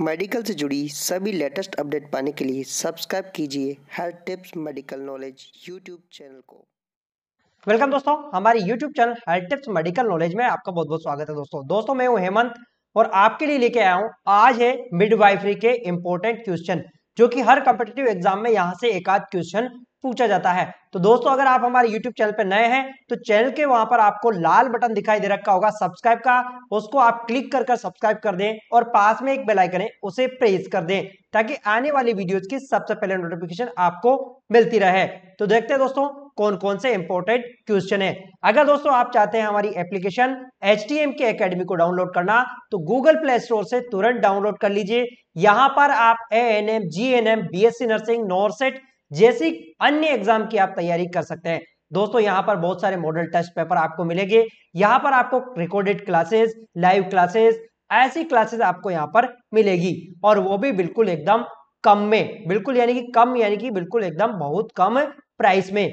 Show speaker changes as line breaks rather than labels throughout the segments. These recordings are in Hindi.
मेडिकल से जुड़ी सभी लेटेस्ट अपडेट पाने के लिए सब्सक्राइब कीजिए health tips medical knowledge YouTube channel को वेलकम दोस्तों हमारे YouTube channel health tips medical knowledge में आपका बहुत बहुत स्वागत है दोस्तों दोस्तों मैं हूँ हेमंत और आपके लिए लेके आया हूँ आज है मिडवाइफरी के इम्पोर्टेंट क्वेश्चन जो कि हर कॉम्पिटेटिव एग्जाम में यहाँ से एक आध क्वेश्चन पूछा जाता है तो दोस्तों अगर आप हमारे YouTube चैनल पर नए हैं तो चैनल के वहां पर आपको लाल बटन दिखाई दे रखा होगा सब्सक्राइब का उसको आप क्लिक कर कर सब्सक्राइब कर दें और पास में एक बेल आइकन है उसे प्रेस कर दें ताकि आने वाली वीडियोस की सबसे पहले नोटिफिकेशन आपको मिलती रहे तो देखते हैं दोस्तों कौन कौन से इंपोर्टेंट क्वेश्चन है अगर दोस्तों आप चाहते हैं हमारी application H T M K academy को डाउनलोड करना तो गूगल प्ले स्टोर से तुरंत डाउनलोड कर लीजिए यहां पर आप A N M G N M B S C nursing NORCET जैसी अन्य एग्जाम की आप तैयारी कर सकते हैं दोस्तों यहाँ पर बहुत सारे मॉडल टेस्ट पेपर आपको मिलेंगे यहाँ पर आपको रिकॉर्डेड क्लासेस लाइव क्लासेस ऐसी क्लासेस आपको यहाँ पर मिलेगी और वो भी बिल्कुल एकदम कम में बिल्कुल यानी कि कम यानी कि बिल्कुल एकदम बहुत कम प्राइस में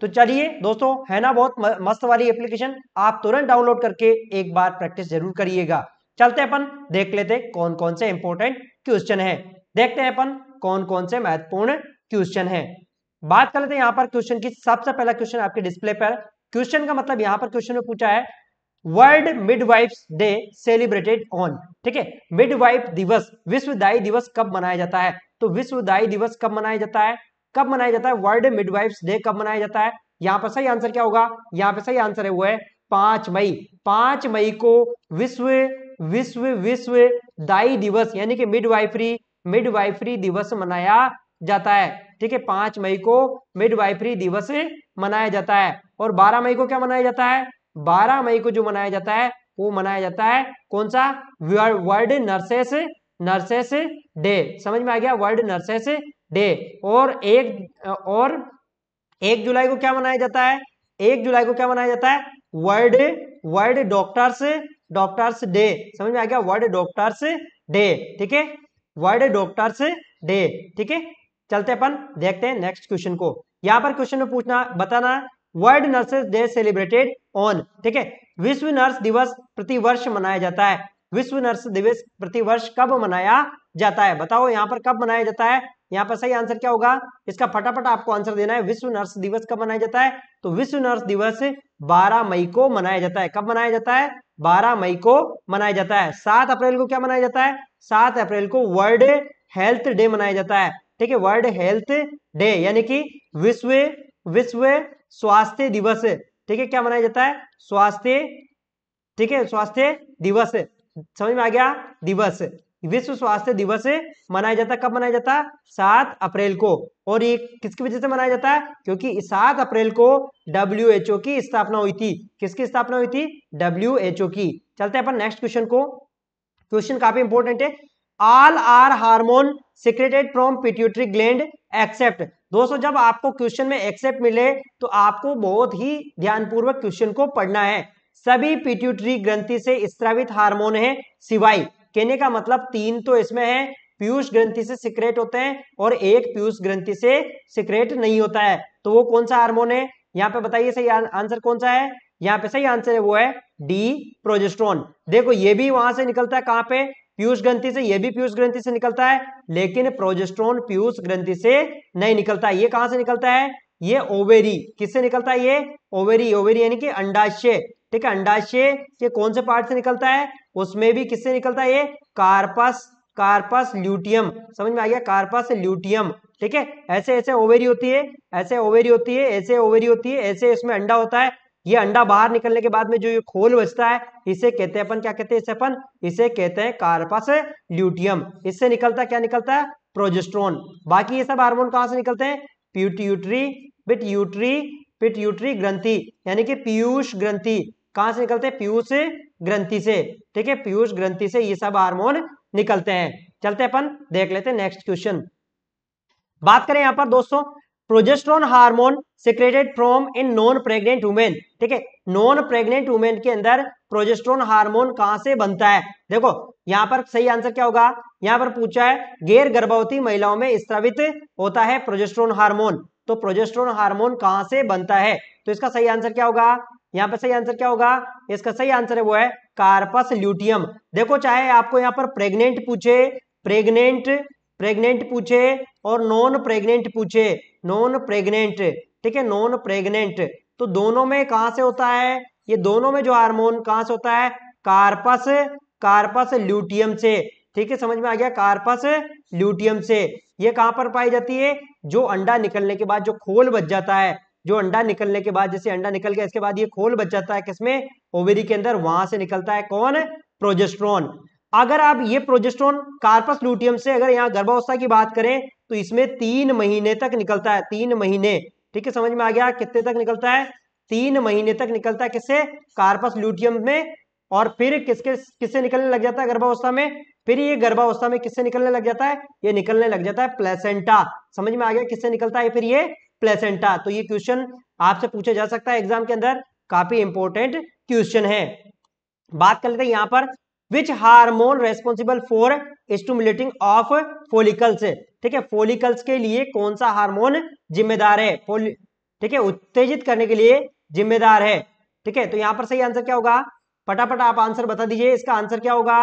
तो चलिए दोस्तों है ना बहुत मस्त वाली एप्लीकेशन आप तुरंत डाउनलोड करके एक बार प्रैक्टिस जरूर करिएगा चलते अपन देख लेते कौन कौन से इंपॉर्टेंट क्वेश्चन है देखते हैं अपन कौन कौन से महत्वपूर्ण क्वेश्चन है बात कर लेते हैं यहां पर क्वेश्चन की सबसे पहला क्वेश्चन आपके डिस्प्ले पर क्वेश्चन का मतलब यहां पर क्वेश्चन में पूछा है world midwives day celebrated on ठीक है मिडवाइफ दिवस विश्व दाई दिवस कब मनाया जाता है तो विश्व दाई दिवस कब मनाया जाता है कब मनाया जाता है वर्ल्ड मिडवाइफ्स डे कब मनाया जाता है यहां पर सही आंसर क्या होगा यहां पर सही आंसर है वो है पांच मई पांच मई को विश्व विश्व विश्व दाई दिवस यानी कि मिडवाइफरी मिडवाइफरी दिवस मनाया जाता है ठीक है पांच मई को मिडवाइफरी दिवस मनाया जाता है और बारह मई को क्या मनाया जाता है बारह मई को जो मनाया जाता है वो मनाया जाता है कौन सा वर्ल्ड नर्सेस नर्सेस डे समझ में आ गया वर्ल्ड नर्सेस डे और एक और एक जुलाई को क्या मनाया जाता है एक जुलाई को क्या मनाया जाता है world world doctors doctors day समझ में आ गया वर्ल्ड डॉक्टर्स डे ठीक है वर्ल्ड डॉक्टर्स डे ठीक है चलते अपन देखते हैं नेक्स्ट क्वेश्चन को यहाँ पर क्वेश्चन में पूछना बताना world nurses day celebrated on ठीक है विश्व नर्स दिवस प्रतिवर्ष मनाया जाता है विश्व नर्स दिवस प्रतिवर्ष कब मनाया जाता है बताओ यहाँ पर कब मनाया जाता है यहाँ पर सही आंसर क्या होगा इसका फटाफट आपको आंसर देना है विश्व नर्स दिवस कब मनाया जाता है तो विश्व नर्स दिवस 12 मई को मनाया जाता है कब मनाया जाता है 12 मई को मनाया जाता है 7 अप्रैल को क्या मनाया जाता है 7 अप्रैल को वर्ल्ड हेल्थ डे मनाया जाता है ठीक है वर्ल्ड हेल्थ डे यानी कि विश्व विश्व स्वास्थ्य दिवस ठीक है क्या मनाया जाता है स्वास्थ्य ठीक है स्वास्थ्य दिवस समझ में आ गया दिवस विश्व स्वास्थ्य दिवस मनाया जाता कब मनाया जाता है सात अप्रैल को और ये किसकी वजह से मनाया जाता है क्योंकि सात अप्रैल को डब्ल्यू की स्थापना हुई थी किसकी स्थापना हुई थी डब्ल्यू की चलते हैं अपन नेक्स्ट क्वेश्चन को क्वेश्चन काफी इंपोर्टेंट है all are hormone secreted from pituitary gland except दोस्तों जब आपको क्वेश्चन में एक्सेप्ट मिले तो आपको बहुत ही ध्यानपूर्वक क्वेश्चन को पढ़ना है सभी पिट्यूटरी ग्रंथि से स्त्रावित हार्मोन है सिवाय कहने का मतलब तीन तो इसमें है पीयूष ग्रंथि से सिक्रेट होते हैं और एक पीयूष ग्रंथि से सिक्रेट नहीं होता है तो वो कौन सा हार्मोन है यहाँ पे बताइए सही आंसर कौन सा है यहाँ पे सही आंसर है वो है डी प्रोजेस्ट्रॉन देखो ये भी वहां से निकलता है कहां पे पीयूष ग्रंथि से यह भी पीयूष ग्रंथि से निकलता है लेकिन प्रोजेस्ट्रोन पीयूष ग्रंथि से नहीं निकलता ये कहां से निकलता है ये ओवेरी किससे निकलता है ये ओवेरी ओवेरी यानी कि अंडाशय ठीक है अंडाशय ये कौन से पार्ट से निकलता है उसमें भी किससे निकलता है ये कार्पस कार्पस ल्यूटियम समझ में आ गया कार्पस ल्यूटियम ठीक है ऐसे ऐसे ओवेरी होती है ऐसे ओवेरी होती है ऐसे ओवेरी होती है ऐसे इसमें अंडा होता है ये अंडा बाहर निकलने के बाद में जो ये खोल बचता है इसे कहते हैं अपन क्या कहते हैं इसे अपन इसे कहते हैं कार्पस ल्यूटियम इससे निकलता क्या निकलता है प्रोजेस्ट्रोन बाकी ये सब हार्मोन कहां से निकलते हैं प्यूट्यूट्री पिट यूट्री पिट यूट्री ग्रंथि यानी कि पीयूष ग्रंथि कहां से निकलते हैं पीयूष ग्रंथि से ठीक है पीयूष ग्रंथि से ये सब हार्मोन निकलते हैं चलते अपन देख लेते हैं नेक्स्ट क्वेश्चन बात करें यहां पर दोस्तों progesterone hormone secreted from in non pregnant women ठीक है नॉन प्रेग्नेंट वुमेन के अंदर प्रोजेस्ट्रॉन हार्मोन कहां से बनता है देखो यहां पर सही आंसर क्या होगा यहां पर पूछा है गैर गर्भवती महिलाओं में स्त्रावित होता है प्रोजेस्ट्रॉन हार्मोन तो प्रोजेस्ट्रॉन हार्मोन कहां से बनता है तो इसका सही आंसर क्या होगा यहाँ पर सही आंसर क्या होगा इसका सही आंसर है वो है कार्पस ल्यूटियम देखो चाहे आपको यहां पर प्रेग्नेंट पूछे प्रेग्नेंट प्रेग्नेंट पूछे और नॉन प्रेग्नेंट पूछे नॉन प्रेग्नेंट ठीक है नॉन प्रेग्नेंट तो दोनों में कहां से होता है ये दोनों में जो हार्मोन कहां से होता है कार्पस कार्पस ल्यूटियम से ठीक है समझ में आ गया कार्पस ल्यूटियम से ये कहां पर पाई जाती है जो अंडा निकलने के बाद जो खोल बच जाता है जो अंडा निकलने के बाद जैसे अंडा निकल गया इसके बाद ये खोल बच जाता है किसमें ओवेरी के अंदर वहां से निकलता है कौन प्रोजेस्ट्रॉन अगर आप ये प्रोजेस्ट्रॉन कार्पस लूटियम से अगर यहाँ गर्भावस्था की बात करें तो इसमें तीन महीने तक निकलता है तीन महीने ठीक है समझ में आ गया कितने तक निकलता है तीन महीने तक निकलता है किससे कार्पस ल्यूटियम में और फिर किसके किससे निकलने लग जाता है गर्भावस्था में फिर ये गर्भावस्था में किससे निकलने लग जाता है ये निकलने लग जाता है प्लेसेंटा समझ में आ गया किससे निकलता है फिर ये प्लेसेंटा तो ये क्वेश्चन आपसे पूछा जा सकता है एग्जाम के अंदर काफी इंपोर्टेंट क्वेश्चन है बात कर लेते हैं यहां पर which hormone responsible for stimulating of follicles ठीक है फोलिकल्स के लिए कौन सा हार्मोन जिम्मेदार है ठीक है उत्तेजित करने के लिए जिम्मेदार है ठीक है तो यहाँ पर सही आंसर क्या होगा फटाफट आप आंसर बता दीजिए इसका आंसर क्या होगा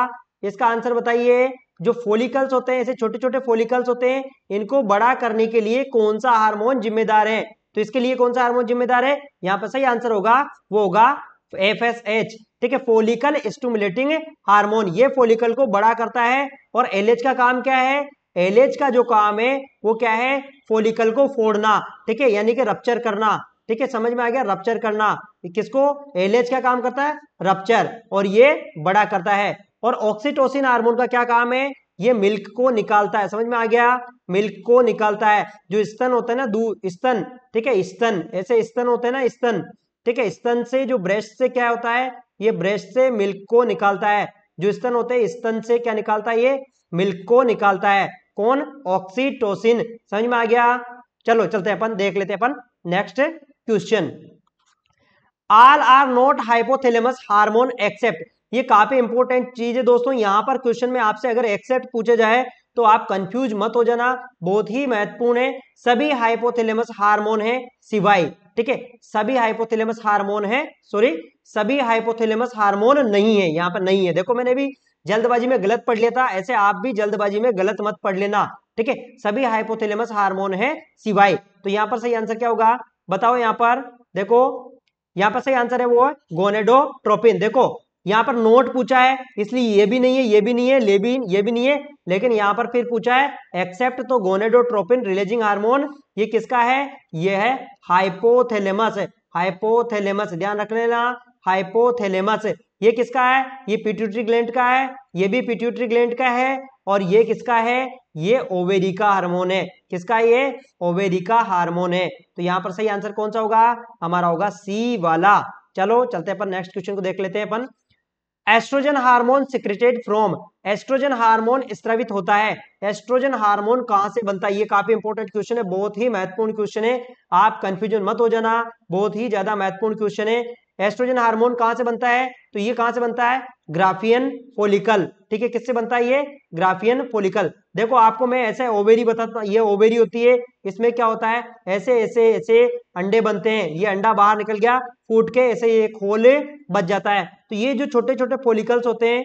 इसका आंसर बताइए जो फोलिकल्स होते हैं ऐसे छोटे छोटे फोलिकल्स होते हैं इनको बड़ा करने के लिए कौन सा हार्मोन जिम्मेदार है तो इसके लिए कौन सा हार्मोन जिम्मेदार है यहाँ पर सही आंसर होगा वो होगा एफ एस एच ठीक है फोलिकल स्टूमुलेटिंग हार्मोन ये फोलिकल को बड़ा करता है और एलएच का काम क्या है एलएच का जो काम है वो क्या है फोलिकल को फोड़ना ठीक है यानी कि रप्चर करना ठीक है समझ में आ गया रप्चर करना किसको एलएच का काम करता है रप्चर और ये बड़ा करता है और ऑक्सीटोसिन हार्मोन का क्या काम है ये मिल्क को निकालता है समझ में आ गया मिल्क को निकालता है जो स्तन होता है ना दू स्तन ठीक है स्तन ऐसे स्तन होते हैं ना स्तन ठीक है स्तन से जो ब्रेस्ट से क्या होता है ये ब्रेस्ट से मिल्क को निकालता है जो स्तन होते हैं स्तन से क्या निकालता है ये मिल्क को निकालता है कौन ऑक्सीटोसिन समझ में आ गया चलो चलते हैं अपन देख लेते हैं अपन next question all are not hypothalamus hormone except ये काफी इंपोर्टेंट चीज है दोस्तों यहां पर क्वेश्चन में आपसे अगर एक्सेप्ट पूछे जाए तो आप कंफ्यूज मत हो जाना बहुत ही महत्वपूर्ण है सभी हाइपोथेलेमस हार्मोन है सिवाय ठीक है सभी हाइपोथेलेमस हार्मोन है सॉरी सभी हाइपोथैलेमस हार्मोन नहीं है यहाँ पर नहीं है देखो मैंने भी जल्दबाजी में गलत पढ़ लिया था ऐसे आप भी जल्दबाजी में गलत मत पढ़ लेना ठीक है सभी हाइपोथैलेमस हार्मोन है सिवाय तो यहाँ पर सही आंसर क्या होगा बताओ यहाँ पर देखो यहाँ पर सही आंसर है वो गोनेडोट्रोपिन देखो यहाँ पर नोट पूछा है इसलिए ये भी नहीं है ये भी नहीं है लेबिन ये भी नहीं है लेकिन यहाँ पर फिर पूछा है एक्सेप्ट तो गोनेडोट्रोपिन रिलेजिंग हार्मोन ये किसका है ये है हाइपोथेलेमस हाइपोथेलेमस ध्यान रख लेना हाइपोथेलेमस ये किसका है ये पिट्यूटरी ग्लैंड का है ये भी पिट्यूटरी ग्लैंड का है और ये किसका है ये ओवेरी का हार्मोन है किसका ये ओवेरी का हार्मोन है तो यहाँ पर सही आंसर कौन सा होगा हमारा होगा सी वाला चलो चलते अपन नेक्स्ट क्वेश्चन को देख लेते हैं अपन estrogen hormone secreted from estrogen hormone स्त्रवित होता है एस्ट्रोजन हार्मोन कहां से बनता है ये काफी इंपोर्टेंट क्वेश्चन है बहुत ही महत्वपूर्ण क्वेश्चन है आप कंफ्यूजन मत हो जाना बहुत ही ज्यादा महत्वपूर्ण क्वेश्चन है एस्ट्रोजन हार्मोन कहां से बनता है तो ये कहां से बनता है ग्राफियन फोलिकल ठीक है किससे बनता है ये ग्राफियन फोलिकल देखो आपको मैं ऐसे ओवेरी बताता ये ओवेरी होती है इसमें क्या होता है ऐसे ऐसे ऐसे अंडे बनते हैं ये अंडा बाहर निकल गया फूट के ऐसे ये खोल बच जाता है तो ये जो छोटे छोटे फोलिकल्स होते हैं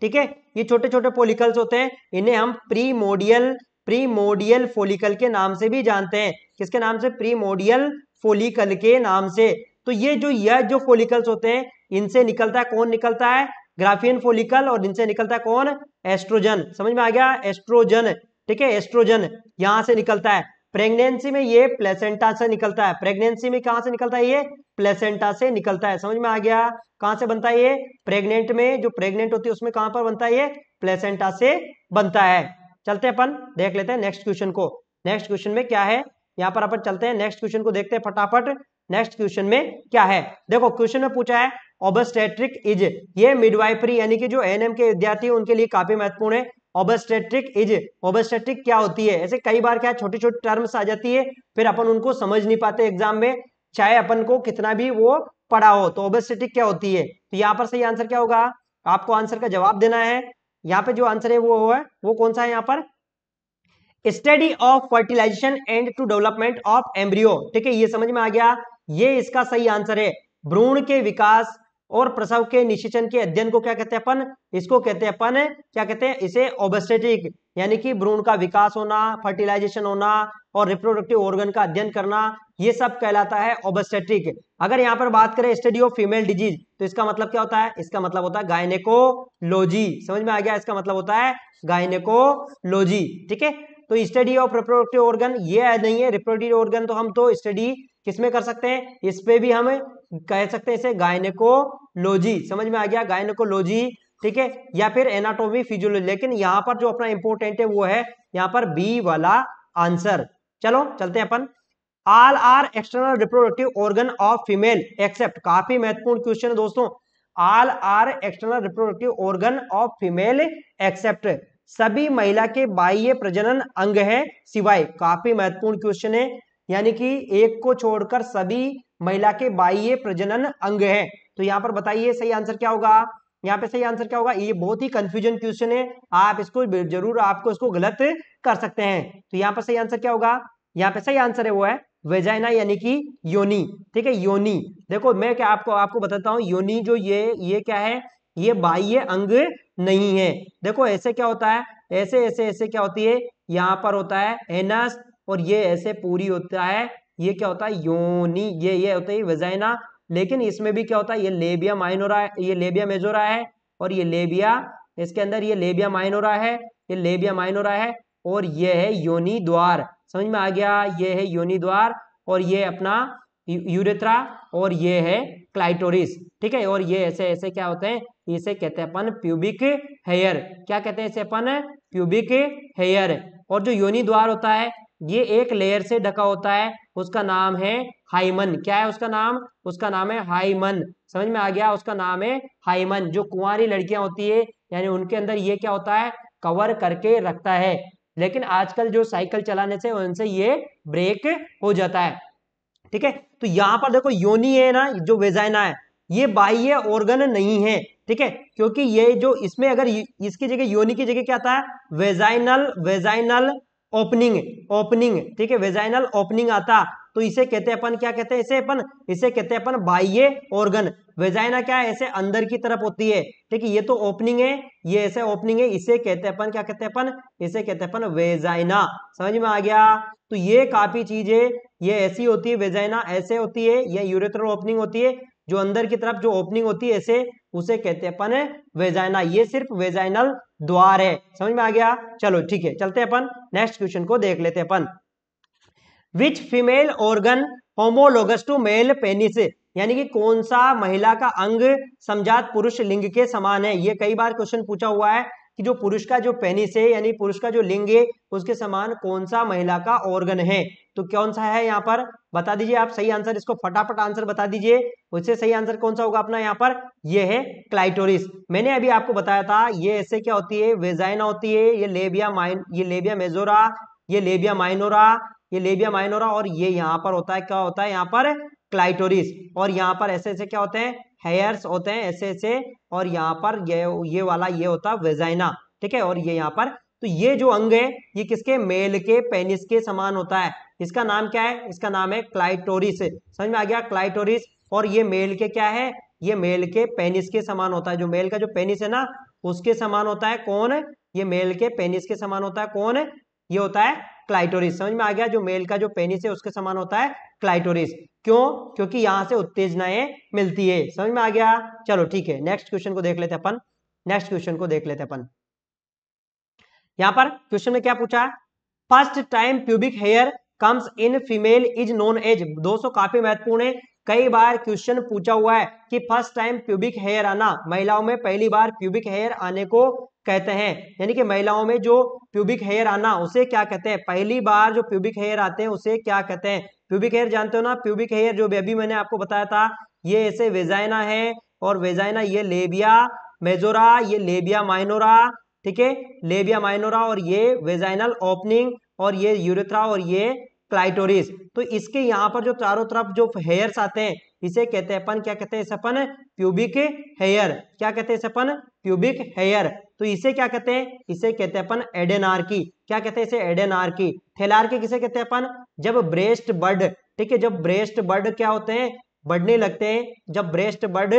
ठीक है ये छोटे छोटे फोलिकल्स होते हैं इन्हें हम प्रीमोडियल प्रीमोडियल फोलिकल के नाम से भी जानते हैं किसके नाम से प्रीमोडियल फोलिकल के नाम से तो ये जो यह जो फोलिकल्स होते हैं इनसे निकलता है कौन निकलता है ग्राफियन फोलिकल और इनसे निकलता है कौन एस्ट्रोजन समझ में आ गया एस्ट्रोजन ठीक है एस्ट्रोजन यहां से निकलता है प्रेगनेंसी में ये प्लेसेंटा से निकलता है प्रेगनेंसी में कहां से निकलता है ये प्लेसेंटा से निकलता है समझ में आ गया कहां से बनता है ये प्रेग्नेंट में जो प्रेग्नेंट होती है उसमें कहां पर बनता है ये प्लेसेंटा से बनता है चलते हैं अपन देख लेते हैं नेक्स्ट क्वेश्चन को नेक्स्ट क्वेश्चन में क्या है यहाँ पर अपन चलते हैं नेक्स्ट क्वेश्चन को देखते हैं फटाफट नेक्स्ट क्वेश्चन में क्या है देखो क्वेश्चन में पूछा है ऑबस्टेट्रिक इज ये मिडवाइफरी यानी कि जो एनएम के विद्यार्थी उनके लिए काफी महत्वपूर्ण है ऑबस्टेट्रिक इज ऑबस्टेट्रिक क्या होती है ऐसे कई बार क्या छोटी छोटी टर्म्स आ जाती है फिर अपन उनको समझ नहीं पाते एग्जाम में चाहे अपन को कितना भी वो पढ़ा हो तो ओबेस्टेटिक क्या होती है तो यहाँ पर सही आंसर क्या होगा आपको आंसर का जवाब देना है यहाँ पे जो आंसर है वो है वो कौन सा है यहाँ पर study of fertilisation and to development of embryo ठीक है ये समझ में आ गया ये इसका सही आंसर है भ्रूण के विकास और प्रसव के निशेचन के अध्ययन को क्या कहते हैं अपन इसको कहते हैं अपन क्या कहते हैं इसे ओबस्टेटिक यानी कि भ्रूण का विकास होना फर्टिलाइजेशन होना और रिप्रोडक्टिव ऑर्गन का अध्ययन करना ये सब कहलाता है ओबेस्टेटिक अगर यहाँ पर बात करें स्टडी ऑफ फीमेल डिजीज तो इसका मतलब क्या होता है इसका मतलब होता है गायनेकोलॉजी समझ में आ गया इसका मतलब होता है गायनेकोलॉजी ठीक है तो स्टडी ऑफ रिप्रोडक्टिव ऑर्गन ये नहीं है रिप्रोडक्टिव ऑर्गन तो हम तो स्टडी किसमें कर सकते हैं इस पे भी हम कह सकते हैं इसे गायनेकोलॉजी समझ में आ गया गायनेकोलॉजी ठीक है या फिर एनाटोमी फिजियोलॉजी लेकिन यहाँ पर जो अपना इंपोर्टेंट है वो है यहाँ पर बी वाला आंसर चलो चलते हैं अपन all are external reproductive organ of female except काफी महत्वपूर्ण क्वेश्चन है दोस्तों all are external reproductive organ of female except सभी महिला के बाह्य प्रजनन अंग है सिवाय काफी महत्वपूर्ण क्वेश्चन है यानी कि एक को छोड़कर सभी महिला के बाह्य प्रजनन अंग है तो यहाँ पर बताइए सही आंसर क्या होगा यहाँ पे सही आंसर क्या होगा ये बहुत ही कंफ्यूजन क्वेश्चन है आप इसको जरूर आपको इसको गलत कर सकते हैं तो यहाँ पर सही आंसर क्या होगा यहाँ पे सही आंसर है वो है वेजाइना यानी कि योनी ठीक है योनी देखो मैं क्या आपको आपको बताता हूँ योनी जो ये ये क्या है ये बाह्य अंग नहीं है देखो ऐसे क्या होता है ऐसे ऐसे ऐसे क्या होती है यहाँ पर होता है एनस और ये ऐसे पूरी होता है ये क्या होता है योनी ये ये होता है वजाइना लेकिन इसमें भी क्या होता है ये लेबिया माइनोरा ये लेबिया मेजोरा है और ये लेबिया इसके अंदर ये लेबिया माइनोरा है ये लेबिया माइनोरा है और ये है योनि द्वार समझ में आ गया ये है योनि द्वार और ये अपना यूरेथ्रा और ये है क्लाइटोरिस ठीक है और ये ऐसे ऐसे क्या होते हैं इसे कहते हैं अपन प्यूबिक हेयर क्या कहते हैं इसे अपन प्यूबिक हेयर और जो योनि द्वार होता है ये एक लेयर से ढका होता है उसका नाम है हाइमन क्या है उसका नाम उसका नाम है हाइमन समझ में आ गया उसका नाम है हाइमन जो कुंवारी लड़कियां होती है यानी उनके अंदर ये क्या होता है कवर करके रखता है लेकिन आजकल जो साइकिल चलाने से उनसे ये ब्रेक हो जाता है ठीक है तो यहाँ पर देखो योनि है ना जो वेजाइना है ये बाह्य ऑर्गन नहीं है ठीक है क्योंकि ये जो इसमें अगर इसकी जगह योनि की जगह क्या आता है वेजाइनल वेजाइनल ओपनिंग ओपनिंग ठीक है वेजाइनल ओपनिंग आता तो इसे कहते हैं अपन क्या कहते हैं इसे अपन इसे कहते हैं अपन बाह्य ऑर्गन वेजाइना क्या है ऐसे अंदर की तरफ होती है ठीक है ये तो ओपनिंग है ये ऐसे ओपनिंग है इसे कहते हैं अपन क्या कहते हैं अपन इसे कहते हैं अपन वेजाइना समझ में आ गया तो ये काफी चीज है ये ऐसी होती है वेजाइना ऐसे होती है या यूरेथ्रल ओपनिंग होती है जो अंदर की तरफ जो ओपनिंग होती है ऐसे उसे कहते हैं अपन वेजाइना ये सिर्फ वेजाइनल द्वार है समझ में आ गया चलो ठीक है चलते अपन नेक्स्ट क्वेश्चन को देख लेते अपन which female organ homologous to male penis यानी कि कौन सा महिला का अंग समझात पुरुष लिंग के समान है ये कई बार क्वेश्चन पूछा हुआ है कि जो पुरुष का जो पेनिस है यानी पुरुष का जो लिंग है उसके समान कौन सा महिला का ऑर्गन है तो कौन सा है यहाँ पर बता दीजिए आप सही आंसर इसको फटाफट आंसर बता दीजिए उससे सही आंसर कौन सा होगा अपना यहाँ पर ये है क्लाइटोरिस मैंने अभी आपको बताया था ये ऐसे क्या होती है वेजाइना होती है ये लेबिया माइन ये लेबिया मेजोरा ये लेबिया माइनोरा ये लेबिया माइनोरा और ये यहाँ पर होता है क्या होता है यहाँ पर क्लाइटोरिस और यहाँ पर ऐसे ऐसे क्या होते हैं हेयर्स होते हैं ऐसे ऐसे और यहाँ पर ये ये वाला ये होता है वेजाइना ठीक है और ये यहाँ पर तो ये जो अंग है ये किसके मेल के पेनिस के समान होता है इसका नाम क्या है इसका नाम है क्लाइटोरिस समझ में आ गया क्लाइटोरिस और ये मेल के क्या है ये मेल के पेनिस के समान होता है जो मेल का जो पेनिस है ना उसके समान होता है कौन ये मेल के पेनिस के समान होता है कौन ये होता है क्लाइटोरिस समझ में आ गया जो मेल का जो पेनिस है उसके समान होता है क्लाइटोरिस क्यों क्योंकि यहां से उत्तेजनाएं मिलती है समझ में आ गया चलो ठीक है नेक्स्ट क्वेश्चन को देख लेते अपन नेक्स्ट क्वेश्चन को देख लेते अपन यहां पर क्वेश्चन में क्या पूछा first time pubic hair comes in female is known as दोस्तों काफी महत्वपूर्ण है कई बार क्वेश्चन पूछा हुआ है कि फर्स्ट टाइम प्यूबिक हेयर आना महिलाओं में पहली बार प्यूबिक हेयर आने को कहते हैं यानी कि महिलाओं में जो प्यूबिक हेयर आना उसे क्या कहते हैं पहली बार जो प्यूबिक हेयर आते हैं उसे क्या कहते हैं प्यूबिक हेयर जानते हो ना प्यूबिक हेयर जो अभी मैंने आपको बताया था ये ऐसे वेजाइना है और वेजाइना ये लेबिया मेजोरा ये लेबिया माइनोरा ठीक है लेबिया माइनोरा और ये वेजाइनल ओपनिंग और ये यूरेथ्रा और ये क्लाइटोरिस तो इसके यहाँ पर जो चारों तरफ जो हेयर्स आते हैं इसे कहते हैं अपन क्या कहते हैं इसे अपन प्यूबिक हेयर क्या कहते हैं इसे अपन प्यूबिक हेयर तो इसे क्या कहते हैं इसे कहते हैं अपन एडेनार की क्या कहते हैं इसे एडेनार की थेलार की किसे कहते हैं अपन जब ब्रेस्ट बर्ड ठीक है जब ब्रेस्ट बर्ड क्या होते हैं बढ़ने लगते हैं जब ब्रेस्ट बर्ड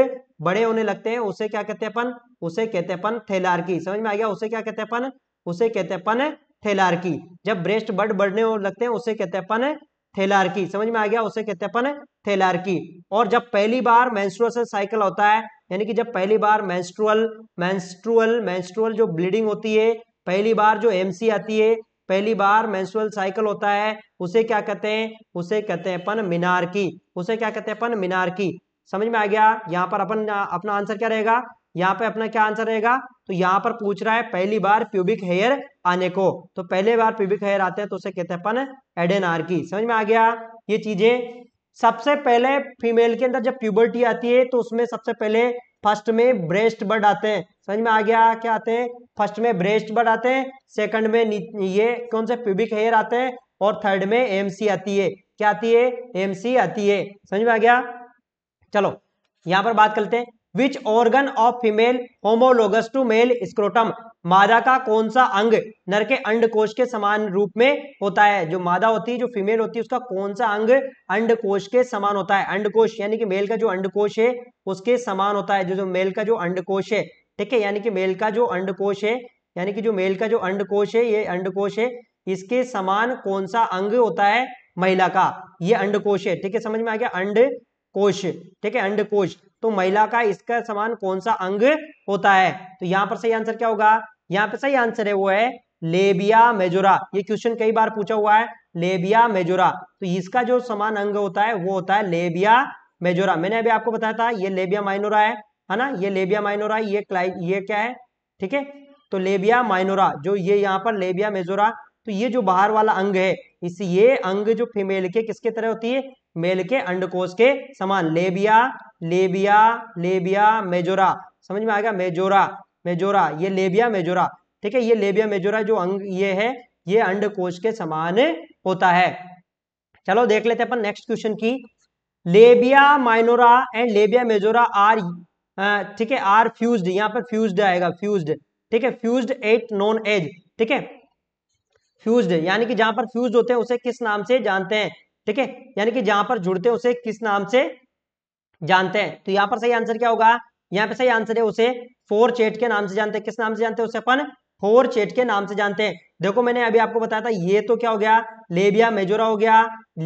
बड़े होने लगते हैं उसे क्या कहते हैं अपन उसे कहते हैं अपन थेलार की समझ में आ गया उसे क्या कहते हैं अपन उसे कहते हैं अपन थेलार की जब ब्रेस्ट बर्ड बढ़ने लगते हैं उसे कहते हैं अपन थेलार्की समझ में आ गया उसे कहते हैं अपन और जब पहली बार मैंस्ट्रुअल साइकिल होता है यानी कि जब पहली बार मैंस्ट्रुअल मैंस्ट्रुअल मैंस्ट्रुअल जो ब्लीडिंग होती है पहली बार जो एमसी आती है पहली बार मेंस्ट्रुअल साइकिल होता है उसे क्या कहते हैं उसे कहते हैं अपन मीनार की उसे क्या कहते हैं अपन मीनार की समझ में आ गया यहाँ पर अपन अपना आंसर क्या रहेगा यहाँ पे अपना क्या आंसर रहेगा तो यहाँ पर पूछ रहा है पहली बार प्यूबिक हेयर आने को तो पहले बार प्यूबिक हेयर आते हैं तो उसे कहते हैं अपन की समझ में आ गया ये चीजें सबसे पहले फीमेल के अंदर जब प्यूबर्टी आती है तो उसमें सबसे पहले फर्स्ट में ब्रेस्ट बर्ड आते हैं समझ में आ गया क्या आते हैं फर्स्ट में ब्रेस्ट बर्ड आते हैं सेकंड में ये कौन से प्यूबिक हेयर आते हैं और थर्ड में एमसी आती है क्या आती है एमसी आती है समझ में आ गया चलो यहाँ पर बात करते हैं which organ of female homologous to male scrotum मादा का कौन सा अंग नर के अंडकोश के समान रूप में होता है जो मादा होती है जो फीमेल होती है उसका कौन सा अंग अंडकोश के समान होता है अंडकोश यानी कि मेल का जो अंडकोश है उसके समान होता है जो जो मेल का जो अंडकोश है ठीक है यानी कि मेल का जो अंडकोश है यानी कि जो मेल का जो अंडकोश है ये अंडकोश है इसके समान कौन सा अंग होता है महिला का ये अंडकोश है ठीक है समझ में आ गया अंड कोश ठीक है अंडकोश तो महिला का इसका समान कौन सा अंग होता है तो यहाँ पर सही आंसर क्या होगा यहाँ पर सही आंसर है वो है लेबिया मेजोरा ये क्वेश्चन कई बार पूछा हुआ है लेबिया मेजोरा तो इसका जो समान अंग होता है वो होता है लेबिया मेजोरा मैंने अभी आपको बताया था ये लेबिया माइनोरा है है ना ये लेबिया माइनोरा ये क्लाइ ये क्या है ठीक है तो लेबिया माइनोरा जो ये यहाँ पर लेबिया मेजोरा तो ये जो बाहर वाला अंग है इस ये अंग जो फीमेल के किसके तरह होती है मेल के अंडकोश के समान लेबिया लेबिया लेबिया मेजोरा समझ में आएगा मेजोरा मेजोरा ये लेबिया मेजोरा ठीक है ये लेबिया मेजोरा जो अंग ये है ये अंडकोश के समान होता है चलो देख लेते हैं अपन नेक्स्ट क्वेश्चन की labia minora and labia majora are ठीक है आर फ्यूज्ड यहाँ पर फ्यूज्ड आएगा फ्यूज्ड ठीक है फ्यूज्ड एट नॉन एज ठीक है फ्यूज्ड यानी कि जहां पर फ्यूज होते हैं उसे किस नाम से जानते हैं ठीक है यानी कि जहां पर जुड़ते हैं उसे किस नाम से जानते हैं तो यहाँ पर सही आंसर क्या होगा यहाँ पर सही आंसर है उसे फोर चेट के नाम से जानते हैं किस नाम से जानते हैं उसे अपन फोर चेट के नाम से जानते हैं देखो मैंने अभी आपको बताया था ये तो क्या हो गया लेबिया मेजोरा हो गया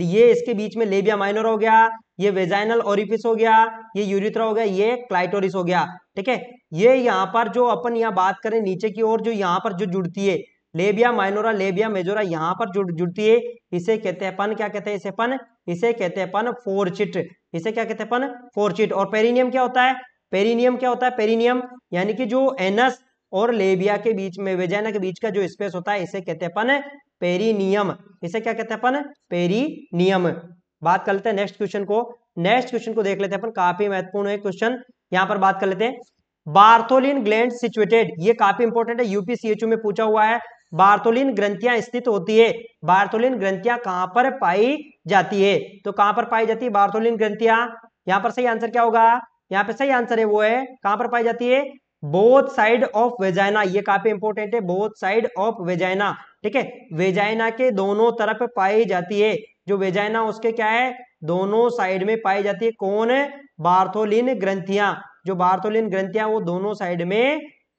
ये इसके बीच में लेबिया माइनर हो गया ये वेजाइनल ओरिफिस हो गया ये यूरिथ्रा हो गया ये क्लाइटोरिस हो गया ठीक है ये यहाँ पर जो अपन यहाँ बात करें नीचे की ओर जो यहाँ पर जो जुड़ती है लेबिया माइनोरा लेबिया मेजोरा यहाँ पर जुड़ जुड़ती है इसे कहते हैं पन क्या कहते हैं इसे पन इसे कहते हैं पन फोरचिट इसे क्या कहते हैं पन फोरचिट और पेरिनियम क्या होता है पेरिनियम क्या होता है पेरिनियम यानी कि जो एनस और लेबिया के बीच में वेजाइना के बीच का जो स्पेस होता है इसे कहते हैं पन पेरिनियम इसे क्या कहते हैं अपन पेरिनियम बात कर लेते हैं नेक्स्ट क्वेश्चन को नेक्स्ट क्वेश्चन को देख लेते हैं अपन काफी महत्वपूर्ण है क्वेश्चन यहाँ पर बात कर लेते हैं बार्थोलिन ग्लैंड सिचुएटेड ये काफी इंपॉर्टेंट है यूपीसीएचयू में पूछा हुआ है बार्तोलिन ग्रंथियां स्थित होती है बार्तोलिन ग्रंथियां कहां पर पाई जाती है तो कहां पर पाई जाती है बार्तोलिन ग्रंथियां यहां पर सही आंसर क्या होगा यहां पर सही आंसर है वो है कहां पर पाई जाती है बोथ साइड ऑफ वेजाइना ये काफी इंपोर्टेंट है बोथ साइड ऑफ वेजाइना ठीक है वेजाइना के दोनों तरफ पाई जाती है जो वेजाइना उसके क्या है दोनों साइड में पाई जाती है कौन बार्थोलिन ग्रंथियां जो बार्थोलिन ग्रंथियां वो दोनों साइड में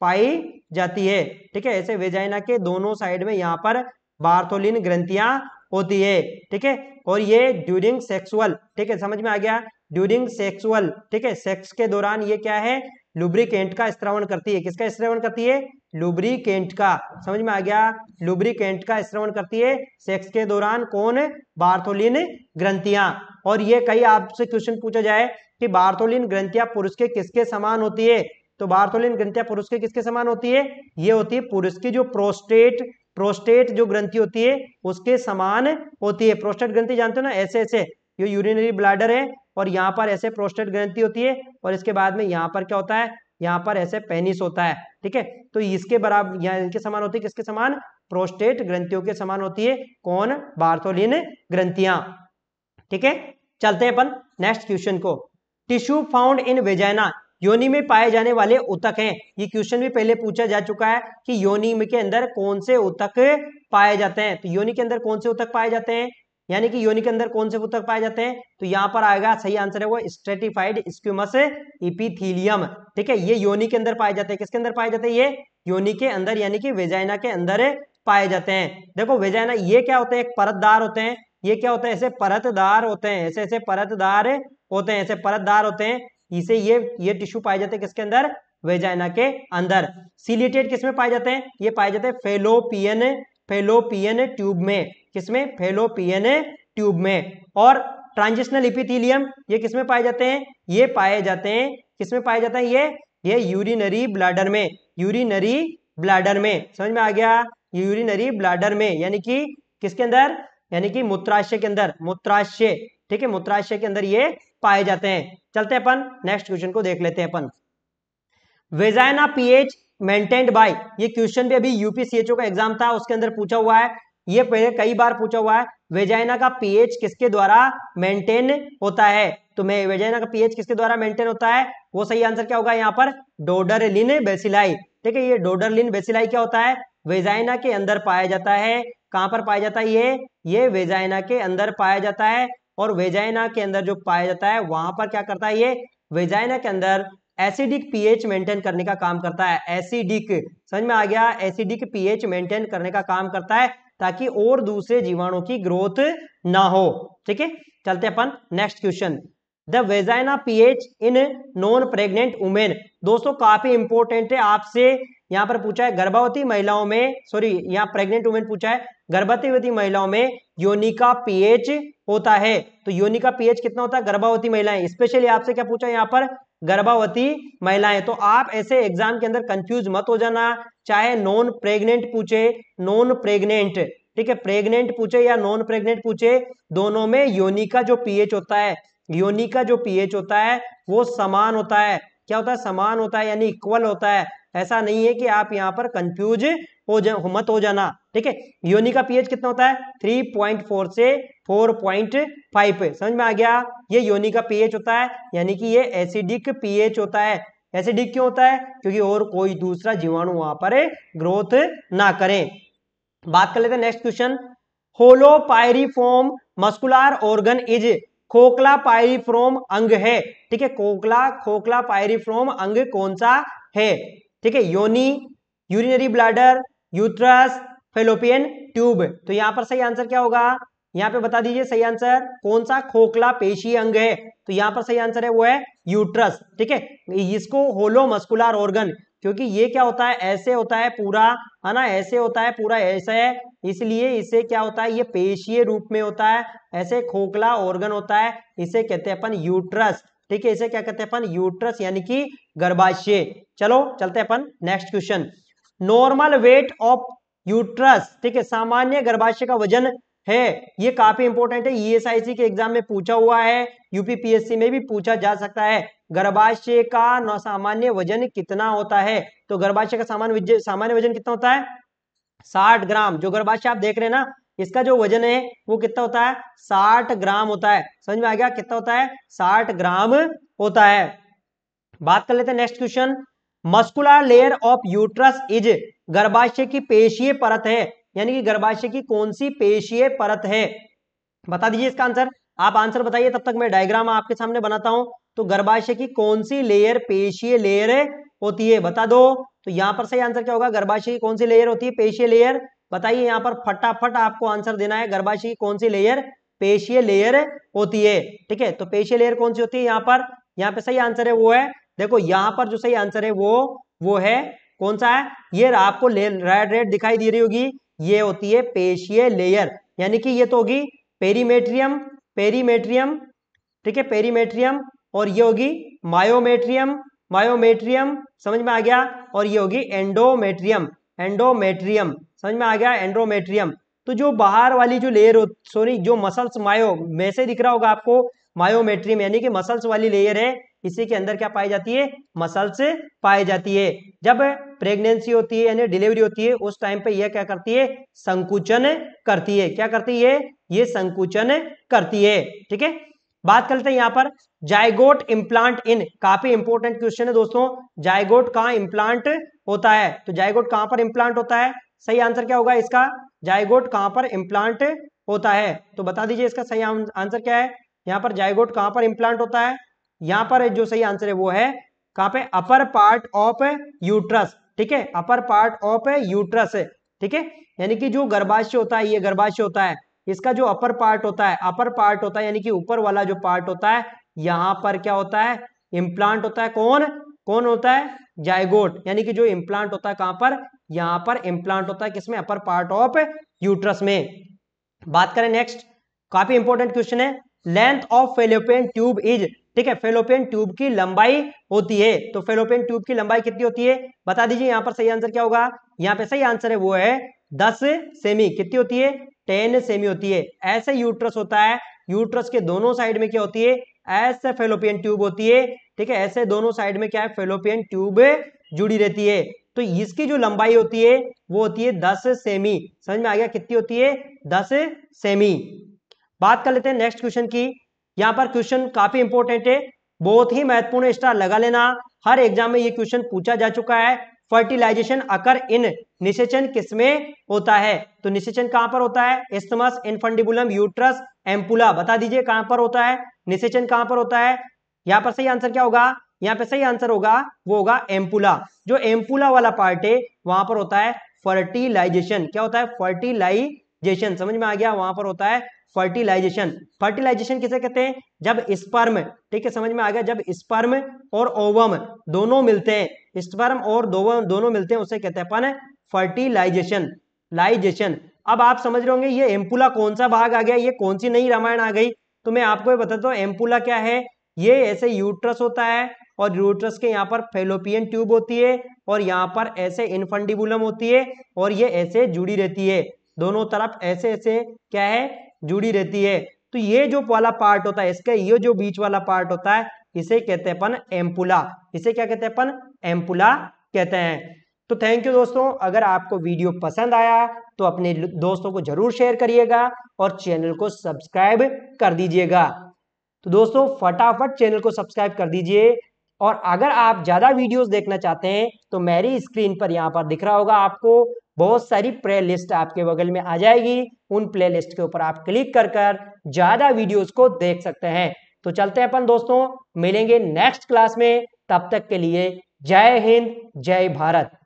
पाई जाती है ठीक है ऐसे वेजाइना के दोनों साइड में यहाँ पर बार्थोलिन ग्रंथियां होती है ठीक है और ये ड्यूरिंग सेक्सुअल ठीक है समझ में आ गया ड्यूरिंग सेक्सुअल ठीक है सेक्स के दौरान ये क्या है लुब्रिकेंट का स्त्रवण करती है किसका स्त्रवण करती है लुब्रिकेंट का समझ में आ गया लुब्रिकेंट का स्त्रवण करती है सेक्स के दौरान कौन बार्थोलिन ग्रंथियां और ये कई आपसे क्वेश्चन पूछा जाए कि बार्थोलिन ग्रंथियां पुरुष के किसके समान होती है तो बार्थोलिन ग्रंथिया पुरुष के किसके समान होती है ये होती है पुरुष की जो प्रोस्टेट प्रोस्टेट जो ग्रंथि होती है उसके समान होती है प्रोस्टेट ग्रंथि जानते हो ना ऐसे ऐसे ये यूरिनरी ब्लैडर है और यहाँ पर ऐसे प्रोस्टेट ग्रंथि होती है और इसके बाद में यहाँ पर क्या होता है यहाँ पर ऐसे पेनिस होता है ठीक है तो इसके बराबर यहाँ इनके समान होती है किसके समान प्रोस्टेट ग्रंथियों के समान होती है कौन बार्थोलिन ग्रंथियां ठीक है चलते हैं अपन नेक्स्ट क्वेश्चन को टिश्यू फाउंड इन वेजाइना योनि में पाए जाने वाले उतक हैं ये क्वेश्चन भी पहले पूछा जा चुका है कि योनि के अंदर कौन से उतक पाए जाते हैं तो योनि के अंदर कौन से उतक पाए जाते हैं यानी कि योनि के अंदर कौन से उतक पाए जाते हैं तो यहाँ पर आएगा सही आंसर है वो स्ट्रेटिफाइड स्क्यूमस इपिथीलियम ठीक है ये योनि के अंदर पाए जाते हैं किसके अंदर पाए जाते हैं ये योनि के अंदर यानी कि वेजाइना के अंदर पाए जाते हैं देखो वेजाइना ये क्या होते हैं एक परतदार होते हैं ये क्या होते हैं ऐसे परतदार होते हैं ऐसे ऐसे परतदार होते हैं ऐसे परतदार होते हैं इसे ये ये टिश्यू पाए जाते हैं किसके अंदर वेजाइना के अंदर सिलिटेड किसमें पाए जाते हैं ये पाए जाते हैं फेलोपियन फेलोपियन ट्यूब में किसमें फेलोपियन ट्यूब में और ट्रांजिशनल इपिथिलियम ये किसमें पाए जाते हैं ये पाए जाते हैं किसमें पाए जाते हैं ये ये यूरिनरी ब्लाडर में यूरिनरी ब्लाडर में समझ में आ गया यूरिनरी ब्लाडर में यानी कि किसके अंदर यानी कि मूत्राशय के अंदर मूत्राशय ठीक है मूत्राशय के अंदर ये पाए जाते हैं चलते अपन नेक्स्ट क्वेश्चन को देख लेते हैं अपन वेजाइना पीएच मेंटेन्ड बाय ये क्वेश्चन भी अभी यूपीसीएचओ का एग्जाम था उसके अंदर पूछा हुआ है ये पहले कई बार पूछा हुआ है वेजाइना का पीएच किसके द्वारा मेंटेन होता है तो मैं वेजाइना का पीएच किसके द्वारा मेंटेन होता है वो सही आंसर क्या होगा यहाँ पर डोडरलिन बेसिलाई ठीक है ये डोडरलिन बेसिलाई क्या होता है वेजाइना के अंदर पाया जाता है कहां पर पाया जाता है ये ये वेजाइना के अंदर पाया जाता है और वेजाइना के अंदर जो पाया जाता है वहां पर क्या करता है ये वेजाइना के अंदर एसिडिक पीएच मेंटेन करने का काम करता है एसिडिक समझ में आ गया एसिडिक पीएच मेंटेन करने का काम करता है ताकि और दूसरे जीवाणु की ग्रोथ ना हो ठीक है चलते अपन next question the vagina pH in non pregnant women दोस्तों काफी इंपॉर्टेंट है आपसे यहाँ पर पूछा है गर्भवती महिलाओं में सॉरी यहाँ प्रेग्नेंट वुमेन पूछा है गर्भवती महिलाओं में योनिका पीएच होता है तो योनि का पीएच कितना होता है गर्भावती महिलाएं स्पेशली आपसे क्या पूछा यहाँ पर गर्भावती महिलाएं तो आप ऐसे एग्जाम के अंदर कंफ्यूज मत हो जाना चाहे नॉन प्रेग्नेंट पूछे नॉन प्रेग्नेंट ठीक है प्रेग्नेंट पूछे या नॉन प्रेग्नेंट पूछे दोनों में योनि का जो पीएच होता है योनि का जो पीएच होता है वो समान होता है क्या होता है समान होता है यानी इक्वल होता है ऐसा नहीं है कि आप यहाँ पर कंफ्यूज हो जा मत हो जाना ठीक है योनि का पीएच कितना होता है थ्री पॉइंट फोर से फोर पॉइंट 4.5 समझ में आ गया ये योनि का पीएच होता है यानी कि ये एसिडिक पीएच होता है एसिडिक क्यों होता है क्योंकि और कोई दूसरा जीवाणु वहां पर ग्रोथ ना करें बात कर लेते हैं next question hollow hollow piriform muscular organ is खोखला पायरीफ्रोम अंग है ठीक है खोखला खोखला पायरीफ्रोम अंग कौन सा है ठीक है योनी urinary bladder uterus fallopian tube तो यहां पर सही आंसर क्या होगा यहाँ पे बता दीजिए सही आंसर कौन सा खोखला पेशी अंग है तो यहाँ पर सही आंसर है वो है यूट्रस ठीक है इसको होलो मस्कुलर ऑर्गन क्योंकि ये क्या होता है ऐसे होता है पूरा है ना ऐसे होता है पूरा ऐसा है इसलिए इसे क्या होता है ये पेशीय रूप में होता है ऐसे खोखला ऑर्गन होता है इसे कहते हैं अपन यूट्रस ठीक है इसे क्या कहते हैं अपन यूट्रस यानी कि गर्भाशय चलो चलते हैं अपन next question normal weight of uterus ठीक है सामान्य गर्भाशय का वजन है ये काफी इंपोर्टेंट है ईएसआईसी e के एग्जाम में पूछा हुआ है यूपीपीएससी में भी पूछा जा सकता है गर्भाशय का सामान्य वजन कितना होता है तो गर्भाशय का सामान्य सामान्य वजन कितना होता है साठ ग्राम जो गर्भाशय आप देख रहे हैं ना इसका जो वजन है वो कितना होता है साठ ग्राम होता है समझ में आ गया कितना होता है साठ ग्राम होता है बात कर लेते हैं next question muscular layer of uterus is गर्भाशय की पेशीय परत है यानी कि गर्भाशय की कौन सी पेशीय परत है बता दीजिए इसका आंसर आप आंसर बताइए तब तक मैं डायग्राम आपके सामने बनाता हूं तो गर्भाशय की कौन सी लेयर पेशीय लेयर होती है बता दो तो यहां पर सही आंसर क्या होगा गर्भाशय की कौन सी लेयर होती है पेशीय लेयर बताइए यहाँ पर फटाफट आपको आंसर देना है गर्भाशय की कौन सी लेयर पेशीय लेयर होती है ठीक है तो पेशीय लेयर कौन सी होती है यहां पर यहाँ पे सही आंसर है वो है देखो यहां पर जो सही आंसर है वो वो है कौन सा है ये आपको रेड रेड दिखाई दे रही होगी ये होती है पेशीय लेयर यानी कि ये तो होगी पेरीमेट्रियम पेरीमेट्रियम ठीक है पेरीमेट्रियम और ये होगी मायोमेट्रियम मायोमेट्रियम समझ में आ गया और ये होगी एंडोमेट्रियम एंडोमेट्रियम समझ में आ गया एंड्रोमेट्रियम तो जो बाहर वाली जो लेयर हो सॉरी जो मसल्स मायो में से दिख रहा होगा आपको मायोमेट्रियम यानी कि मसल्स वाली लेयर है इसी के अंदर क्या पाई जाती है मसल्स पाई जाती है जब प्रेगनेंसी होती है यानी डिलीवरी होती है उस टाइम पे यह क्या करती है संकुचन करती है क्या करती है ये संकुचन करती है ठीक है बात करते हैं यहाँ पर जायगोट इम्प्लांट इन काफी इंपोर्टेंट क्वेश्चन है दोस्तों जायगोट कहाँ इम्प्लांट होता है तो जायगोट कहां पर इम्प्लांट होता है सही आंसर क्या होगा इसका जायगोट कहां पर इम्प्लांट होता है तो बता दीजिए इसका सही आंसर क्या है यहाँ पर जायगोट कहां पर इम्प्लांट होता है यहां पर जो सही आंसर है वो है कहां पे अपर पार्ट ऑफ यूट्रस ठीक है अपर पार्ट ऑफ यूट्रस ठीक है यानी कि जो गर्भाशय होता है ये गर्भाशय होता है इसका जो अपर पार्ट होता है अपर पार्ट होता है यानी कि ऊपर वाला जो पार्ट होता है यहां पर क्या होता है इम्प्लांट होता है कौन कौन होता है जायगोट यानी कि जो इम्प्लांट होता है कहां पर यहां पर इम्प्लांट होता है किसमें अपर पार्ट ऑफ यूट्रस में बात करें नेक्स्ट काफी इंपोर्टेंट क्वेश्चन है length of fallopian tube is ठीक है फेलोपियन ट्यूब की लंबाई होती है तो फेलोपियन ट्यूब की लंबाई कितनी होती है बता दीजिए यहाँ पर सही आंसर क्या होगा यहाँ पे सही आंसर है वो है दस सेमी कितनी होती है टेन सेमी होती है ऐसे यूट्रस होता है यूट्रस के दोनों साइड में क्या होती है ऐसे फेलोपियन ट्यूब होती है ठीक है ऐसे दोनों साइड में क्या है फेलोपियन ट्यूब जुड़ी रहती है तो इसकी जो लंबाई होती है वो होती है दस सेमी समझ में आ गया कितनी होती है दस सेमी बात कर लेते हैं नेक्स्ट क्वेश्चन की यहाँ पर क्वेश्चन काफी इंपोर्टेंट है बहुत ही महत्वपूर्ण स्टार लगा लेना हर एग्जाम में ये क्वेश्चन पूछा जा चुका है फर्टिलाइजेशन अकर इन निशेचन किसमें होता है तो निशेचन कहां पर होता है एस्थमस इनफंडिबुलम यूट्रस एम्पुला बता दीजिए कहां पर होता है निशेचन कहां पर होता है यहां पर सही आंसर क्या होगा यहाँ पर सही आंसर होगा वो होगा एम्पुला जो एम्पुला वाला पार्ट है वहां पर होता है फर्टिलाइजेशन क्या होता है फर्टिलाइजेशन समझ में आ गया वहां पर होता है फर्टिलाइजेशन फर्टिलाइजेशन किसे कहते हैं जब स्पर्म ठीक है समझ में आ गया जब स्पर्म और ओवम दोनों मिलते हैं स्पर्म और दोनों मिलते हैं उसे कहते हैं अपन फर्टिलाइजेशन लाइजेशन अब आप समझ रहे होंगे ये एम्पुला कौन सा भाग आ गया ये कौन सी नई रामायण आ गई तो मैं आपको बताता हूँ एम्पुला क्या है ये ऐसे यूट्रस होता है और यूट्रस के यहाँ पर फेलोपियन ट्यूब होती है और यहाँ पर ऐसे इनफंडिबुलम होती है और ये ऐसे जुड़ी रहती है दोनों तरफ ऐसे ऐसे क्या है जुड़ी रहती है तो ये जो वाला पार्ट होता है इसका ये जो बीच वाला पार्ट होता है इसे कहते हैं अपन एम्पुला इसे क्या कहते हैं अपन एम्पुला कहते हैं तो थैंक यू दोस्तों अगर आपको वीडियो पसंद आया तो अपने दोस्तों को जरूर शेयर करिएगा और चैनल को सब्सक्राइब कर दीजिएगा तो दोस्तों फटाफट चैनल को सब्सक्राइब कर दीजिए और अगर आप ज़्यादा वीडियोस देखना चाहते हैं तो मेरी स्क्रीन पर यहां पर दिख रहा होगा आपको बहुत सारी प्ले लिस्ट आपके बगल में आ जाएगी उन प्ले लिस्ट के ऊपर आप क्लिक कर कर ज़्यादा वीडियोज को देख सकते हैं तो चलते हैं अपन दोस्तों मिलेंगे नेक्स्ट क्लास में तब तक के लिए जय हिंद जय भारत